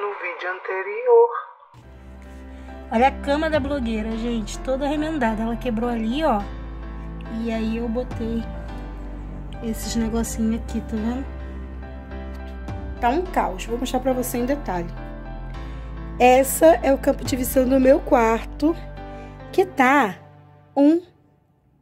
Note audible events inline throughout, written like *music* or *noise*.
no vídeo anterior. Olha a cama da blogueira, gente, toda remendada. Ela quebrou ali, ó. E aí eu botei esses negocinhos aqui, tá vendo? Tá um caos, vou mostrar pra você em detalhe. Essa é o campo de visão do meu quarto, que tá um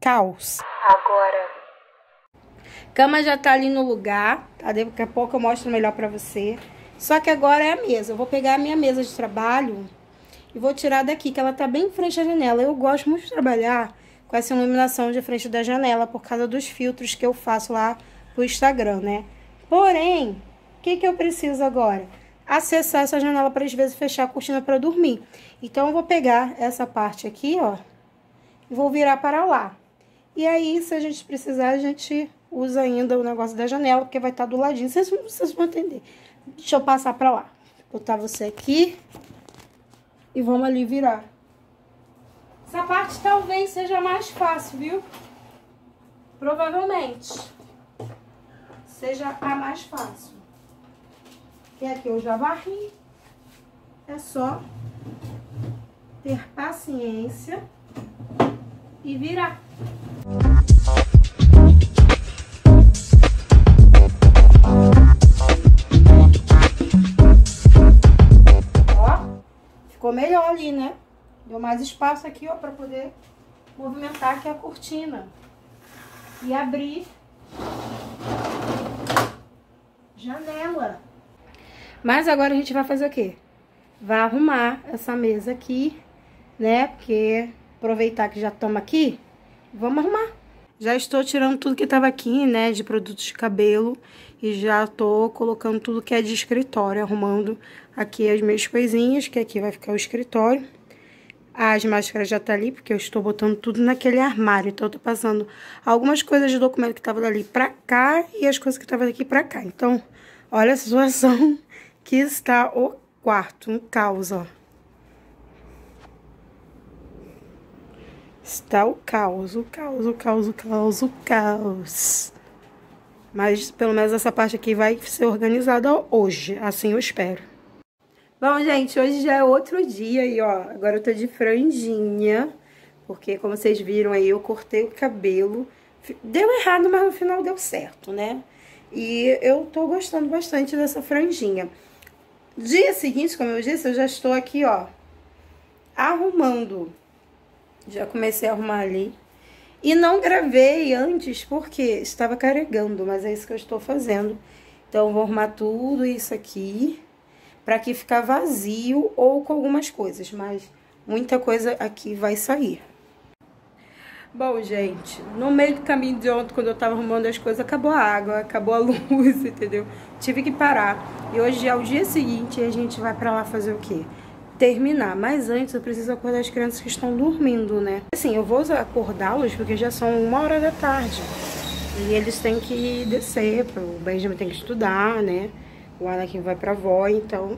caos. Agora. Cama já tá ali no lugar, tá? Daqui a pouco eu mostro melhor pra você. Só que agora é a mesa. Eu vou pegar a minha mesa de trabalho e vou tirar daqui, que ela tá bem em frente à janela. Eu gosto muito de trabalhar com essa iluminação de frente da janela por causa dos filtros que eu faço lá pro Instagram, né? Porém, o que, que eu preciso agora? Acessar essa janela para às vezes fechar a cortina para dormir. Então, eu vou pegar essa parte aqui, ó, e vou virar para lá. E aí, se a gente precisar, a gente usa ainda o negócio da janela, porque vai estar tá do ladinho. Vocês, vocês vão entender. Deixa eu passar pra lá. Vou botar você aqui. E vamos ali virar. Essa parte talvez seja mais fácil, viu? Provavelmente. Seja a mais fácil. E aqui eu já varri. É só ter paciência e virar. ali, né? Deu mais espaço aqui, ó, pra poder movimentar aqui a cortina. E abrir janela. Mas agora a gente vai fazer o quê? Vai arrumar essa mesa aqui, né? Porque aproveitar que já toma aqui, vamos arrumar. Já estou tirando tudo que estava aqui, né, de produtos de cabelo. E já estou colocando tudo que é de escritório, arrumando aqui as minhas coisinhas, que aqui vai ficar o escritório. As máscaras já tá ali, porque eu estou botando tudo naquele armário. Então, eu tô passando algumas coisas de documento que estava dali pra cá e as coisas que estavam daqui pra cá. Então, olha a situação *laughs* que está o quarto, um caos, ó. está o caos, o caos, o caos, o caos, o caos. Mas pelo menos essa parte aqui vai ser organizada hoje, assim eu espero. Bom, gente, hoje já é outro dia e ó, agora eu tô de franjinha, porque como vocês viram aí, eu cortei o cabelo. Deu errado, mas no final deu certo, né? E eu tô gostando bastante dessa franjinha. Dia seguinte, como eu disse, eu já estou aqui, ó, arrumando já comecei a arrumar ali. E não gravei antes porque estava carregando, mas é isso que eu estou fazendo. Então, vou arrumar tudo isso aqui para que ficar vazio ou com algumas coisas, mas muita coisa aqui vai sair. Bom, gente, no meio do caminho de ontem, quando eu tava arrumando as coisas, acabou a água, acabou a *laughs* luz, entendeu? Tive que parar. E hoje é o dia seguinte e a gente vai pra lá fazer o quê? terminar. Mas antes eu preciso acordar as crianças que estão dormindo, né? Assim, eu vou acordá-los porque já são uma hora da tarde. E eles têm que descer, o Benjamin tem que estudar, né? O Anakin vai pra avó, então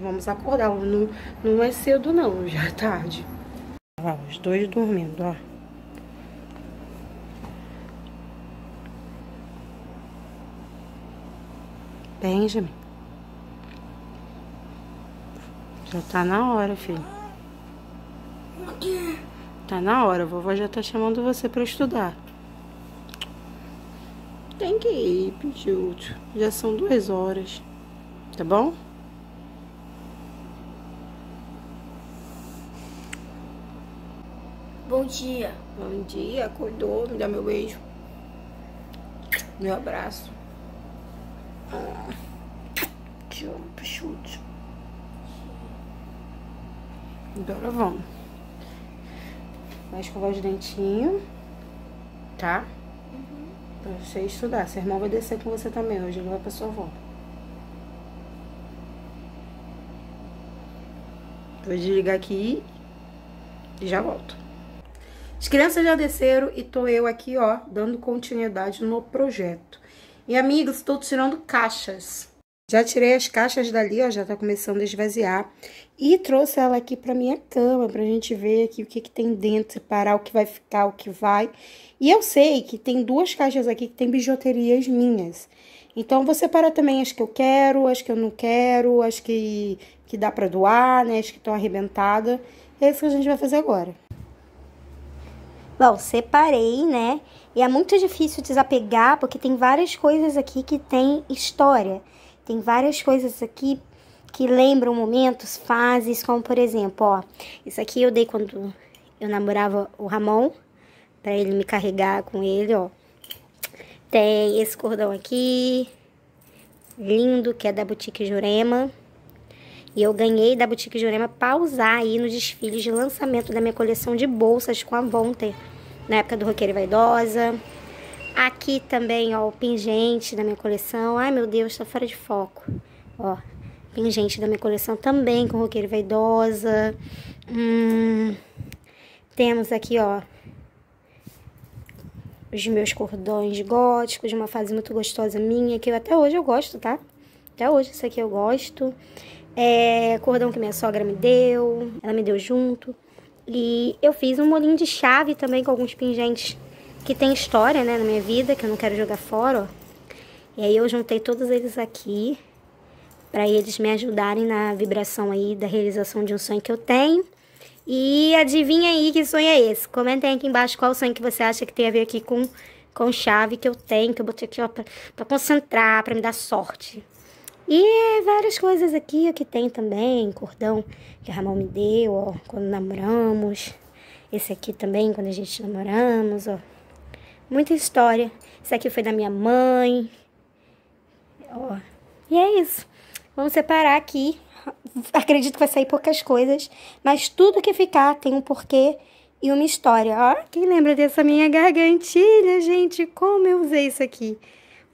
vamos acordá los Não, não é cedo não, já é tarde. Ó, os dois dormindo, ó. Benjamin. Já tá na hora, filho. Tá na hora, a vovó já tá chamando você pra estudar. Tem que ir, Pichuto. Já são duas horas. Tá bom? Bom dia. Bom dia, acordou, me dá meu beijo. Meu abraço. Te amo, Pichuto. Agora vamos. Vai escovar os dentinhos, tá? Uhum. Pra você estudar. Seu irmão vai descer com você também. Hoje ele vai pra sua avó. Vou desligar aqui e já volto. As crianças já desceram e tô eu aqui, ó, dando continuidade no projeto. E, amigos, estou tirando caixas. Já tirei as caixas dali, ó, já tá começando a esvaziar. E trouxe ela aqui pra minha cama, pra gente ver aqui o que que tem dentro, separar o que vai ficar, o que vai. E eu sei que tem duas caixas aqui que tem bijuterias minhas. Então, vou separar também as que eu quero, as que eu não quero, as que, que dá pra doar, né, as que estão arrebentadas. É isso que a gente vai fazer agora. Bom, separei, né? E é muito difícil desapegar, porque tem várias coisas aqui que tem história. Tem várias coisas aqui que lembram momentos, fases, como por exemplo, ó, isso aqui eu dei quando eu namorava o Ramon, para ele me carregar com ele, ó. Tem esse cordão aqui, lindo, que é da Boutique Jurema. E eu ganhei da Boutique Jurema pra usar aí no desfile de lançamento da minha coleção de bolsas com a Vonter, na época do Roqueiro Vaidosa. Aqui também, ó, o pingente da minha coleção. Ai, meu Deus, tá fora de foco. Ó, pingente da minha coleção também, com roqueiro vaidosa. Hum, temos aqui, ó, os meus cordões góticos, uma fase muito gostosa minha, que eu, até hoje eu gosto, tá? Até hoje isso aqui eu gosto. É, cordão que minha sogra me deu, ela me deu junto. E eu fiz um molinho de chave também com alguns pingentes que tem história, né, na minha vida, que eu não quero jogar fora, ó. E aí eu juntei todos eles aqui para eles me ajudarem na vibração aí da realização de um sonho que eu tenho. E adivinha aí que sonho é esse? Comentem aqui embaixo qual sonho que você acha que tem a ver aqui com com chave que eu tenho, que eu botei aqui, ó, pra, pra concentrar, pra me dar sorte. E várias coisas aqui que tem também, cordão que a Ramon me deu, ó, quando namoramos. Esse aqui também, quando a gente namoramos, ó. Muita história. Isso aqui foi da minha mãe. Ó. E é isso. Vamos separar aqui. Acredito que vai sair poucas coisas, mas tudo que ficar tem um porquê e uma história. Ó, quem lembra dessa minha gargantilha, gente? Como eu usei isso aqui?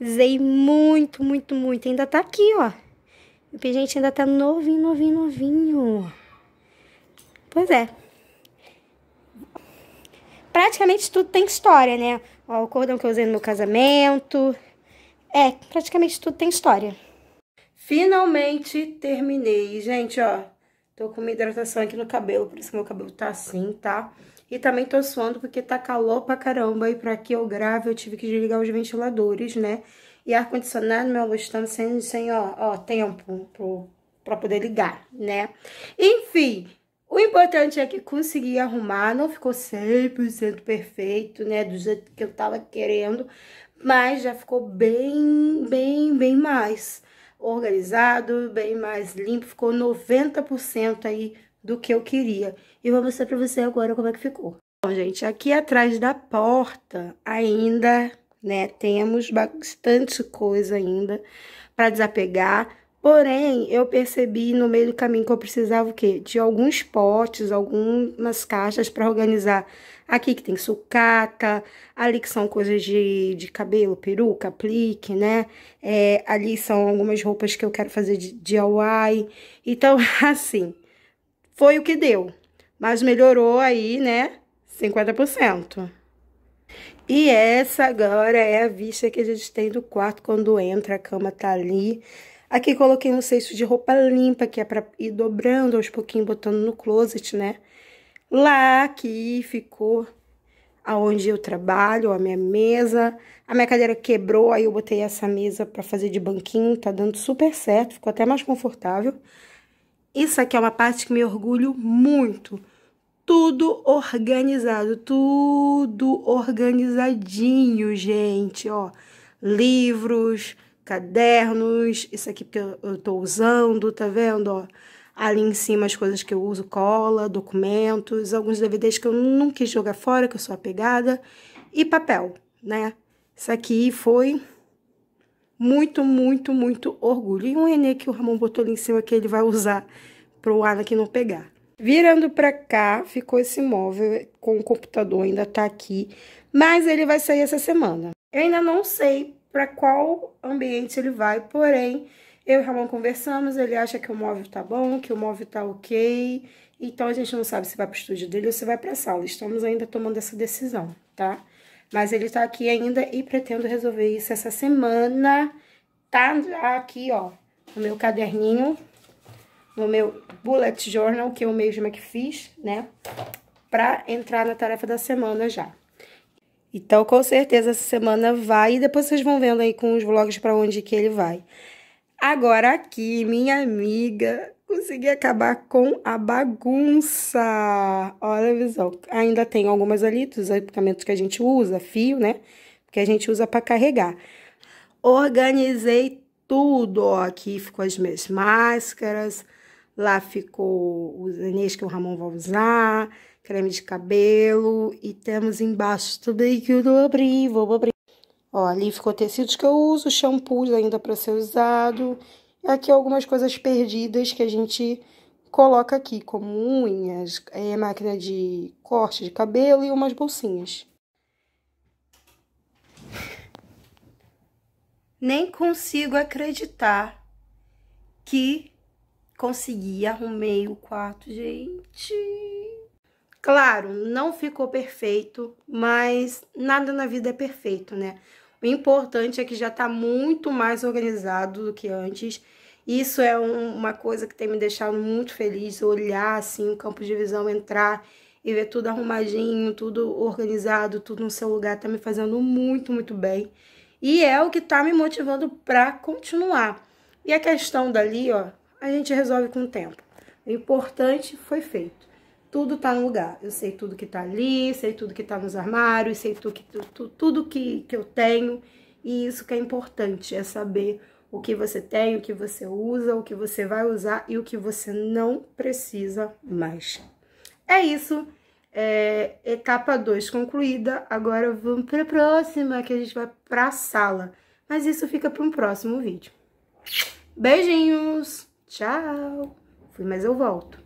Usei muito, muito, muito. Ainda tá aqui, ó. O gente ainda tá novinho, novinho, novinho. Pois é praticamente tudo tem história, né? Ó, o cordão que eu usei no meu casamento. É, praticamente tudo tem história. Finalmente terminei. Gente, ó, tô com uma hidratação aqui no cabelo, por isso que meu cabelo tá assim, tá? E também tô suando porque tá calor pra caramba e pra que eu grave eu tive que desligar os ventiladores, né? E ar-condicionado, meu amor, estamos sem, sem ó, ó, tempo pro, pra poder ligar, né? Enfim, o importante é que consegui arrumar, não ficou 100% perfeito, né, do jeito que eu tava querendo, mas já ficou bem, bem, bem mais organizado, bem mais limpo, ficou 90% aí do que eu queria. E vou mostrar pra você agora como é que ficou. Bom, gente, aqui atrás da porta ainda, né, temos bastante coisa ainda para desapegar, Porém, eu percebi no meio do caminho que eu precisava o quê? De alguns potes, algumas caixas para organizar. Aqui que tem sucata, ali que são coisas de, de cabelo, peruca, aplique, né? É, ali são algumas roupas que eu quero fazer de DIY. Então, *laughs* assim, foi o que deu. Mas melhorou aí, né? 50%. E essa agora é a vista que a gente tem do quarto quando entra, a cama tá ali. Aqui coloquei no cesto de roupa limpa, que é pra ir dobrando aos pouquinhos, botando no closet, né? Lá que ficou aonde eu trabalho, a minha mesa. A minha cadeira quebrou, aí eu botei essa mesa para fazer de banquinho, tá dando super certo, ficou até mais confortável. Isso aqui é uma parte que me orgulho muito. Tudo organizado, tudo organizadinho, gente, ó. Livros, cadernos, isso aqui porque eu estou usando, tá vendo? Ó, ali em cima as coisas que eu uso, cola, documentos, alguns DVDs que eu não quis jogar fora, que eu sou apegada, e papel, né? Isso aqui foi muito, muito, muito orgulho. E um Enem que o Ramon botou ali em cima que ele vai usar para o Anakin não pegar. Virando para cá, ficou esse móvel com o computador, ainda tá aqui, mas ele vai sair essa semana. Eu ainda não sei para qual ambiente ele vai. Porém, eu e o Ramon conversamos, ele acha que o móvel tá bom, que o móvel tá ok. Então a gente não sabe se vai pro estúdio dele ou se vai pra sala. Estamos ainda tomando essa decisão, tá? Mas ele tá aqui ainda e pretendo resolver isso essa semana. Tá aqui, ó, no meu caderninho, no meu bullet journal, que eu mesma que fiz, né? Pra entrar na tarefa da semana já. Então, com certeza, essa semana vai. E depois vocês vão vendo aí com os vlogs para onde que ele vai. Agora, aqui, minha amiga, consegui acabar com a bagunça. Olha a visão. Ainda tem algumas ali dos equipamentos que a gente usa, fio, né? Que a gente usa para carregar. Organizei tudo. Ó, aqui ficou as minhas máscaras. Lá ficou os anéis que o Ramon vai usar creme de cabelo e temos embaixo também que eu não abri, vou abrir. Ó, ali ficou tecidos que eu uso, shampoos ainda para ser usado. E aqui algumas coisas perdidas que a gente coloca aqui, como unhas, é, máquina de corte de cabelo e umas bolsinhas. Nem consigo acreditar que consegui, arrumei o quarto, gente. Claro, não ficou perfeito, mas nada na vida é perfeito, né? O importante é que já está muito mais organizado do que antes. Isso é um, uma coisa que tem me deixado muito feliz, olhar assim o campo de visão entrar e ver tudo arrumadinho, tudo organizado, tudo no seu lugar, está me fazendo muito, muito bem. E é o que está me motivando para continuar. E a questão dali, ó, a gente resolve com o tempo. O importante foi feito tudo tá no lugar. Eu sei tudo que tá ali, sei tudo que tá nos armários, sei tudo que, tudo, tudo que, que eu tenho. E isso que é importante, é saber o que você tem, o que você usa, o que você vai usar e o que você não precisa mais. É isso. É, etapa 2 concluída. Agora vamos para a próxima, que a gente vai para a sala. Mas isso fica para um próximo vídeo. Beijinhos! Tchau! Fui, mas eu volto.